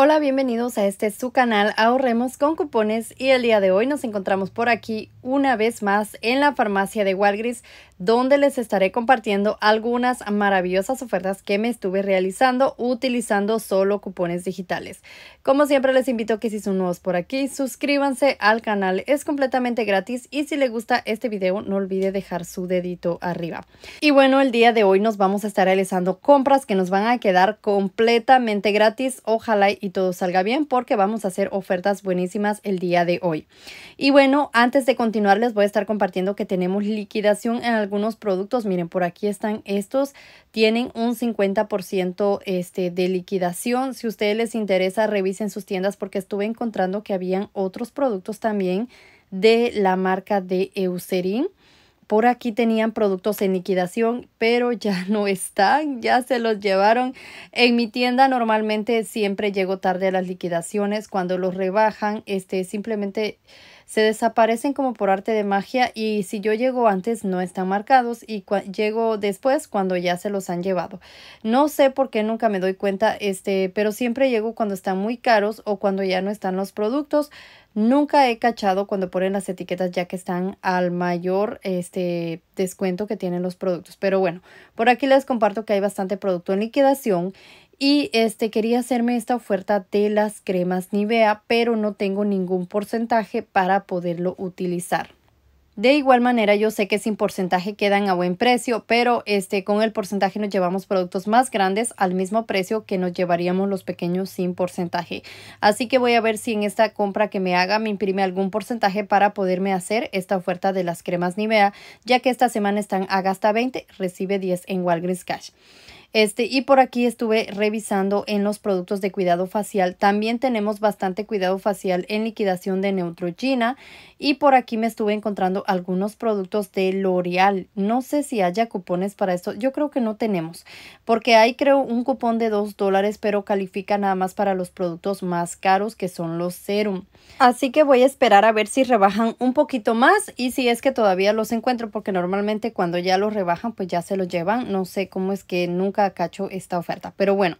Hola, bienvenidos a este su canal Ahorremos con Cupones y el día de hoy nos encontramos por aquí una vez más en la farmacia de Walgreens donde les estaré compartiendo algunas maravillosas ofertas que me estuve realizando utilizando solo cupones digitales. Como siempre les invito que si son nuevos por aquí suscríbanse al canal, es completamente gratis y si les gusta este video no olvide dejar su dedito arriba. Y bueno, el día de hoy nos vamos a estar realizando compras que nos van a quedar completamente gratis, ojalá y todo salga bien porque vamos a hacer ofertas buenísimas el día de hoy. Y bueno, antes de continuar les voy a estar compartiendo que tenemos liquidación en algunos productos. Miren, por aquí están estos. Tienen un 50% este, de liquidación. Si a ustedes les interesa, revisen sus tiendas porque estuve encontrando que habían otros productos también de la marca de Eucerin por aquí tenían productos en liquidación, pero ya no están, ya se los llevaron. En mi tienda normalmente siempre llego tarde a las liquidaciones. Cuando los rebajan, este simplemente se desaparecen como por arte de magia y si yo llego antes no están marcados y llego después cuando ya se los han llevado. No sé por qué nunca me doy cuenta, este, pero siempre llego cuando están muy caros o cuando ya no están los productos. Nunca he cachado cuando ponen las etiquetas ya que están al mayor este, descuento que tienen los productos. Pero bueno, por aquí les comparto que hay bastante producto en liquidación y este quería hacerme esta oferta de las cremas Nivea, pero no tengo ningún porcentaje para poderlo utilizar. De igual manera, yo sé que sin porcentaje quedan a buen precio, pero este con el porcentaje nos llevamos productos más grandes al mismo precio que nos llevaríamos los pequeños sin porcentaje. Así que voy a ver si en esta compra que me haga me imprime algún porcentaje para poderme hacer esta oferta de las cremas Nivea, ya que esta semana están a gasta 20, recibe 10 en Walgreens Cash. Este, y por aquí estuve revisando en los productos de cuidado facial. También tenemos bastante cuidado facial en liquidación de Neutrogena. Y por aquí me estuve encontrando algunos productos de L'Oreal. No sé si haya cupones para esto. Yo creo que no tenemos. Porque hay creo un cupón de 2 dólares, pero califica nada más para los productos más caros que son los serum. Así que voy a esperar a ver si rebajan un poquito más y si es que todavía los encuentro. Porque normalmente cuando ya los rebajan, pues ya se los llevan. No sé cómo es que nunca cacho esta oferta. Pero bueno,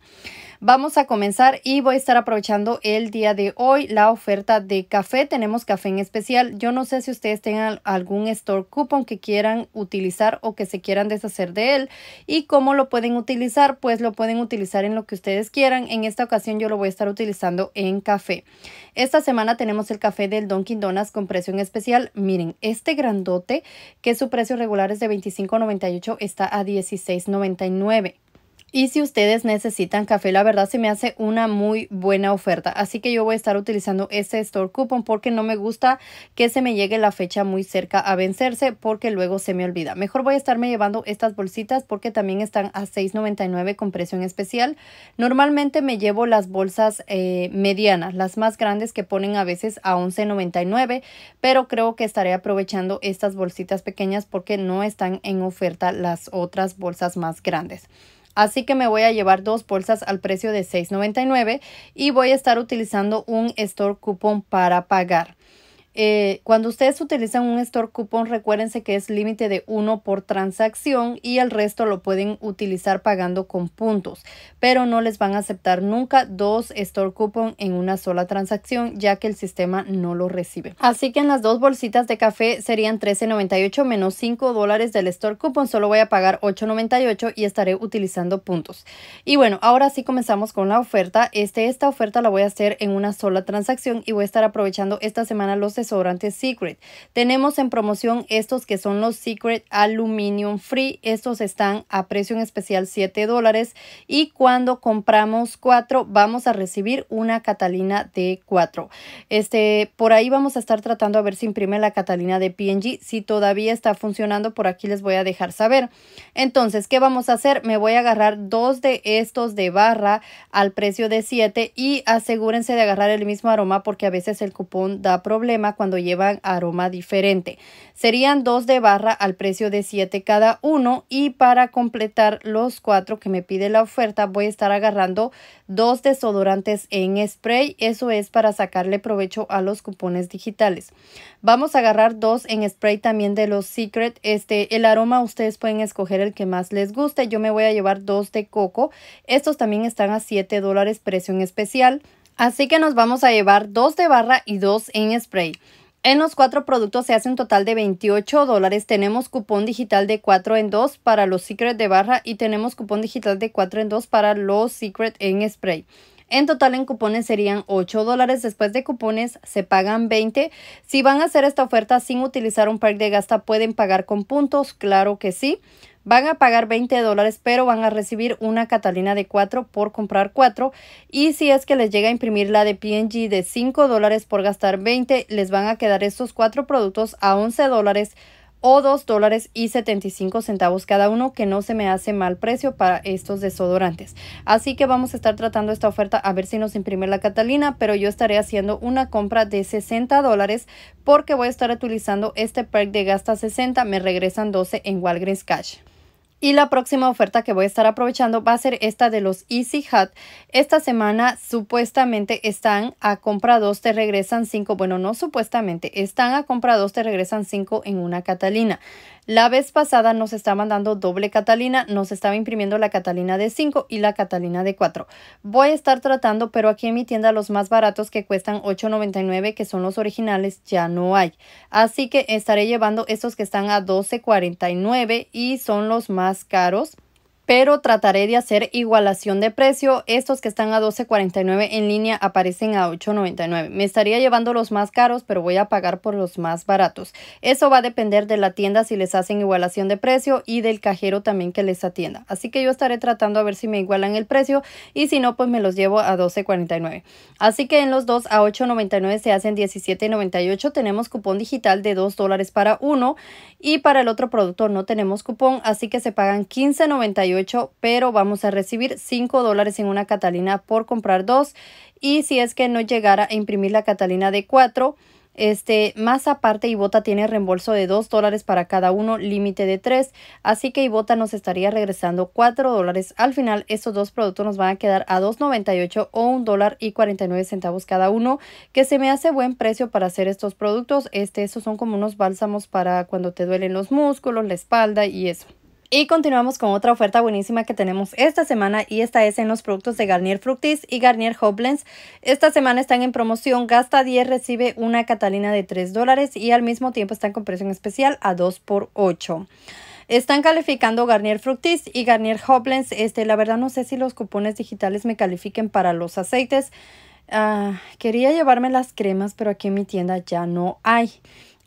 vamos a comenzar y voy a estar aprovechando el día de hoy la oferta de café. Tenemos café en especial. Yo no sé si ustedes tengan algún store coupon que quieran utilizar o que se quieran deshacer de él. ¿Y cómo lo pueden utilizar? Pues lo pueden utilizar en lo que ustedes quieran. En esta ocasión yo lo voy a estar utilizando en café. Esta semana tenemos el café del Dunkin Donuts con precio en especial. Miren, este grandote que su precio regular es de $25.98 está a $16.99. Y si ustedes necesitan café, la verdad se me hace una muy buena oferta. Así que yo voy a estar utilizando este store coupon porque no me gusta que se me llegue la fecha muy cerca a vencerse porque luego se me olvida. Mejor voy a estarme llevando estas bolsitas porque también están a $6.99 con precio especial. Normalmente me llevo las bolsas eh, medianas, las más grandes que ponen a veces a $11.99, pero creo que estaré aprovechando estas bolsitas pequeñas porque no están en oferta las otras bolsas más grandes. Así que me voy a llevar dos bolsas al precio de $6.99 y voy a estar utilizando un store coupon para pagar. Eh, cuando ustedes utilizan un store coupon, recuérdense que es límite de uno por transacción y el resto lo pueden utilizar pagando con puntos, pero no les van a aceptar nunca dos store coupon en una sola transacción, ya que el sistema no lo recibe. Así que en las dos bolsitas de café serían $13.98 menos 5 dólares del store coupon, solo voy a pagar $8.98 y estaré utilizando puntos. Y bueno, ahora sí comenzamos con la oferta. Este, esta oferta la voy a hacer en una sola transacción y voy a estar aprovechando esta semana los desodorante Secret. Tenemos en promoción estos que son los Secret Aluminium Free. Estos están a precio en especial 7 dólares y cuando compramos 4 vamos a recibir una Catalina de 4. Este, por ahí vamos a estar tratando a ver si imprime la Catalina de PNG. Si todavía está funcionando, por aquí les voy a dejar saber. Entonces, ¿qué vamos a hacer? Me voy a agarrar dos de estos de barra al precio de 7 y asegúrense de agarrar el mismo aroma porque a veces el cupón da problemas cuando llevan aroma diferente. Serían dos de barra al precio de 7 cada uno y para completar los cuatro que me pide la oferta voy a estar agarrando dos desodorantes en spray. Eso es para sacarle provecho a los cupones digitales. Vamos a agarrar dos en spray también de los Secret. Este, el aroma ustedes pueden escoger el que más les guste. Yo me voy a llevar dos de coco. Estos también están a 7 dólares precio en especial. Así que nos vamos a llevar dos de barra y dos en spray. En los cuatro productos se hace un total de 28 dólares. Tenemos cupón digital de 4 en 2 para los Secret de barra y tenemos cupón digital de 4 en 2 para los Secret en spray. En total en cupones serían 8 dólares. Después de cupones se pagan 20. Si van a hacer esta oferta sin utilizar un parque de gasta, ¿pueden pagar con puntos? Claro que sí. Van a pagar 20 dólares, pero van a recibir una Catalina de 4 por comprar 4. Y si es que les llega a imprimir la de PNG de 5 dólares por gastar 20, les van a quedar estos cuatro productos a 11 dólares o 2 dólares y 75 centavos cada uno, que no se me hace mal precio para estos desodorantes. Así que vamos a estar tratando esta oferta a ver si nos imprime la Catalina, pero yo estaré haciendo una compra de 60 dólares porque voy a estar utilizando este perk de gasta 60, me regresan 12 en Walgreens Cash. Y la próxima oferta que voy a estar aprovechando va a ser esta de los Easy Hat. Esta semana supuestamente están a compra 2, te regresan 5. Bueno, no supuestamente, están a compra 2, te regresan 5 en una Catalina. La vez pasada nos estaban dando doble Catalina, nos estaba imprimiendo la Catalina de 5 y la Catalina de 4. Voy a estar tratando, pero aquí en mi tienda los más baratos que cuestan $8.99, que son los originales, ya no hay. Así que estaré llevando estos que están a $12.49 y son los más caros pero trataré de hacer igualación de precio. Estos que están a 12.49 en línea aparecen a 8.99. Me estaría llevando los más caros, pero voy a pagar por los más baratos. Eso va a depender de la tienda si les hacen igualación de precio y del cajero también que les atienda. Así que yo estaré tratando a ver si me igualan el precio y si no, pues me los llevo a 12.49. Así que en los dos a 8.99 se hacen 17.98. Tenemos cupón digital de 2 dólares para uno y para el otro producto no tenemos cupón, así que se pagan 15.98 pero vamos a recibir 5 dólares en una Catalina por comprar dos. Y si es que no llegara a imprimir la Catalina de 4, este, más aparte, Ibota tiene reembolso de 2 dólares para cada uno, límite de 3. Así que Ibota nos estaría regresando 4 dólares. Al final, estos dos productos nos van a quedar a 2.98 o $1.49 dólar y 49 centavos cada uno, que se me hace buen precio para hacer estos productos. Este, estos son como unos bálsamos para cuando te duelen los músculos, la espalda y eso. Y continuamos con otra oferta buenísima que tenemos esta semana y esta es en los productos de Garnier Fructis y Garnier Hoplens. Esta semana están en promoción, gasta 10, recibe una Catalina de 3 dólares y al mismo tiempo están con precio especial a 2 por 8 están calificando Garnier Fructis y Garnier Hoplens. Este, la verdad no sé si los cupones digitales me califiquen para los aceites. Ah, quería llevarme las cremas, pero aquí en mi tienda ya no hay.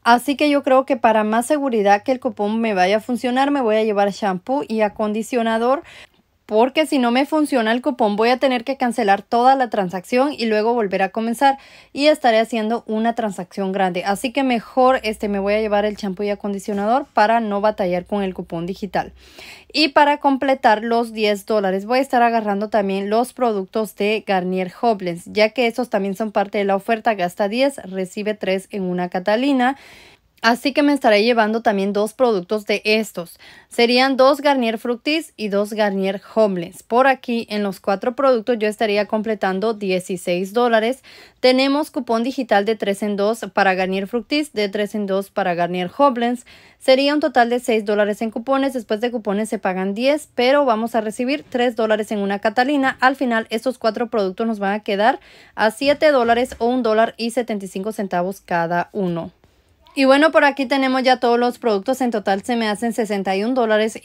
Así que yo creo que para más seguridad que el cupón me vaya a funcionar, me voy a llevar shampoo y acondicionador porque si no me funciona el cupón voy a tener que cancelar toda la transacción y luego volver a comenzar y estaré haciendo una transacción grande. Así que mejor este me voy a llevar el champú y acondicionador para no batallar con el cupón digital. Y para completar los 10 dólares voy a estar agarrando también los productos de Garnier Hoplens. ya que estos también son parte de la oferta. Gasta 10, recibe 3 en una Catalina. Así que me estaré llevando también dos productos de estos. Serían dos Garnier Fructis y dos Garnier Homeless. Por aquí en los cuatro productos yo estaría completando 16 dólares. Tenemos cupón digital de 3 en 2 para Garnier Fructis, de 3 en 2 para Garnier Homeless. Sería un total de 6 dólares en cupones. Después de cupones se pagan 10, pero vamos a recibir 3 dólares en una Catalina. Al final estos cuatro productos nos van a quedar a 7 dólares o 1 dólar y 75 centavos cada uno. Y bueno, por aquí tenemos ya todos los productos. En total se me hacen $61.96, dólares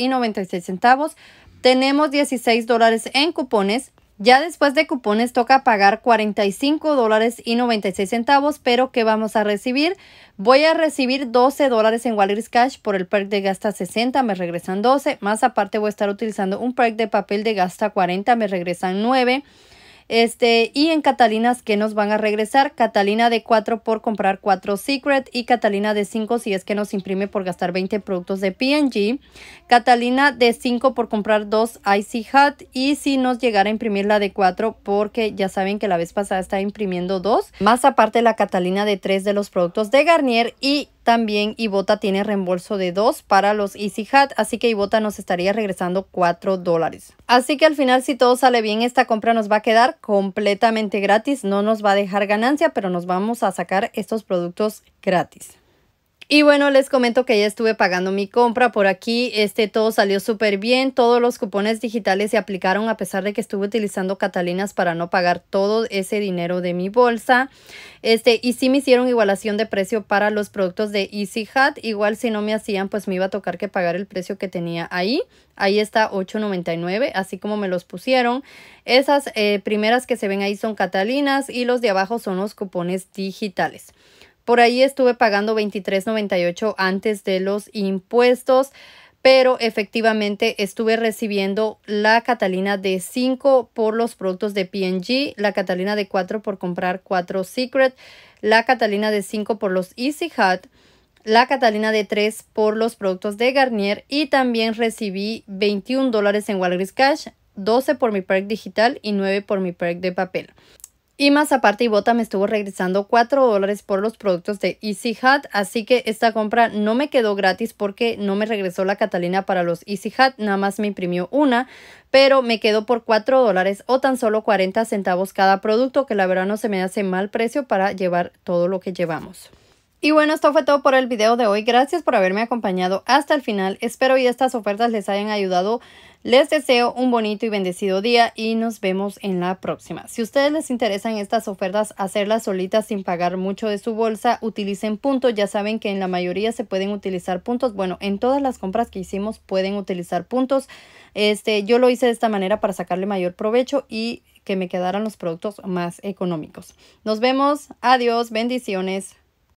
Tenemos 16 dólares en cupones. Ya después de cupones toca pagar $45.96, dólares pero ¿qué vamos a recibir? Voy a recibir 12 dólares en Wallet Cash por el perk de gasta 60, me regresan 12, más aparte voy a estar utilizando un perk de papel de gasta 40, me regresan 9. Este, y en Catalinas que nos van a regresar, Catalina de 4 por comprar 4 Secret y Catalina de 5 si es que nos imprime por gastar 20 productos de PNG. Catalina de 5 por comprar 2 Icy Hat. y si nos llegara a imprimir la de 4 porque ya saben que la vez pasada está imprimiendo 2, más aparte la Catalina de 3 de los productos de Garnier y también Ibota tiene reembolso de 2 para los Easy Hat, así que Ibota nos estaría regresando 4 dólares. Así que al final si todo sale bien esta compra nos va a quedar completamente gratis, no nos va a dejar ganancia, pero nos vamos a sacar estos productos gratis. Y bueno, les comento que ya estuve pagando mi compra por aquí. Este todo salió súper bien. Todos los cupones digitales se aplicaron a pesar de que estuve utilizando Catalinas para no pagar todo ese dinero de mi bolsa. Este, y sí me hicieron igualación de precio para los productos de Easy Hat. Igual si no me hacían, pues me iba a tocar que pagar el precio que tenía ahí. Ahí está 8.99, así como me los pusieron. Esas eh, primeras que se ven ahí son Catalinas y los de abajo son los cupones digitales. Por ahí estuve pagando 23.98 antes de los impuestos pero efectivamente estuve recibiendo la Catalina de 5 por los productos de png la Catalina de 4 por comprar 4 Secret, la Catalina de 5 por los Easy Hut, la Catalina de 3 por los productos de Garnier y también recibí 21 dólares en Walgreens Cash, 12 por mi perk digital y 9 por mi perk de papel. Y más aparte, Ibota me estuvo regresando 4 dólares por los productos de Easy Hat, así que esta compra no me quedó gratis porque no me regresó la Catalina para los Easy Hat, nada más me imprimió una, pero me quedó por 4 dólares o tan solo 40 centavos cada producto, que la verdad no se me hace mal precio para llevar todo lo que llevamos. Y bueno, esto fue todo por el video de hoy. Gracias por haberme acompañado hasta el final. Espero y estas ofertas les hayan ayudado. Les deseo un bonito y bendecido día y nos vemos en la próxima. Si a ustedes les interesan estas ofertas, hacerlas solitas sin pagar mucho de su bolsa, utilicen puntos. Ya saben que en la mayoría se pueden utilizar puntos. Bueno, en todas las compras que hicimos pueden utilizar puntos. Este, yo lo hice de esta manera para sacarle mayor provecho y que me quedaran los productos más económicos. Nos vemos. Adiós. Bendiciones.